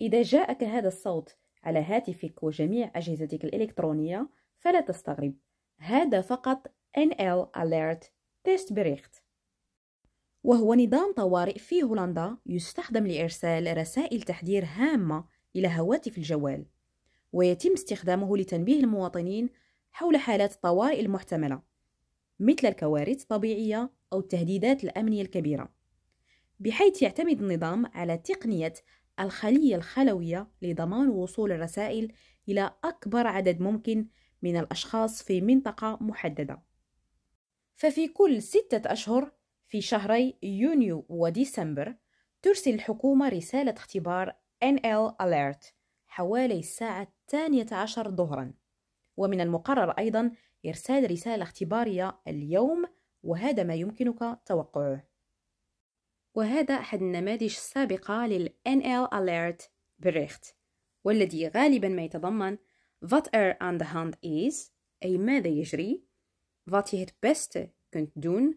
إذا جاءك هذا الصوت على هاتفك وجميع أجهزتك الإلكترونية فلا تستغرب هذا فقط NL Alert Test Bericht وهو نظام طوارئ في هولندا يستخدم لإرسال رسائل تحذير هامة إلى هواتف الجوال ويتم استخدامه لتنبيه المواطنين حول حالات الطوارئ المحتملة مثل الكوارث الطبيعية أو التهديدات الأمنية الكبيرة بحيث يعتمد النظام على تقنية الخلية الخلوية لضمان وصول الرسائل إلى أكبر عدد ممكن من الأشخاص في منطقة محددة. ففي كل ستة أشهر في شهري يونيو وديسمبر ترسل الحكومة رسالة اختبار NL Alert حوالي الساعة الثانية عشر ظهرا ومن المقرر أيضا إرسال رسالة اختبارية اليوم وهذا ما يمكنك توقعه وهذا أحد النماذج السابقة لل NL Alert بالريخت والذي غالبا ما يتضمن What are on the hand is أي ماذا يجري What you had best كنت دون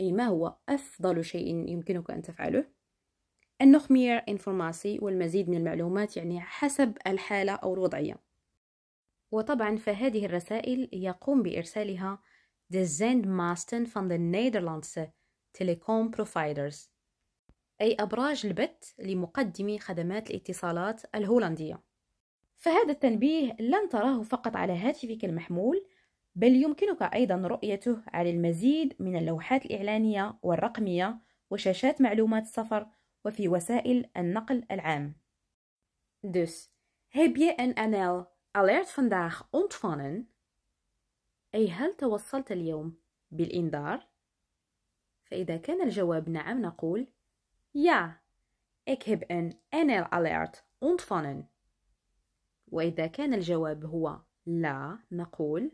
أي ما هو أفضل شيء يمكنك أن تفعله النخمير انفورماسي والمزيد من المعلومات يعني حسب الحالة أو الوضعية وطبعا فهذه الرسائل يقوم بإرسالها The Zend Masten from the Netherlands telecom providers أي أبراج البت لمقدمي خدمات الاتصالات الهولندية فهذا التنبيه لن تراه فقط على هاتفك المحمول بل يمكنك أيضا رؤيته على المزيد من اللوحات الإعلانية والرقمية وشاشات معلومات السفر وفي وسائل النقل العام. Dus, heb je een NL alert vandaag ontvangen? أي هل توصلت اليوم بالإنذار؟ فإذا كان الجواب نعم نقول Ja, ik heb een NL-alert ontvangen. وإذا كان الجواب هو لا نقول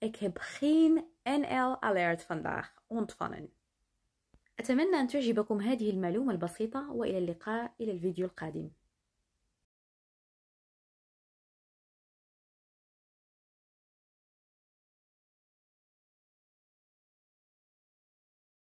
Ik heb geen NL-alert vandaag ontvangen. أتمنى أن تعجبكم هذه المعلومة البسيطة وإلى اللقاء إلى الفيديو القادم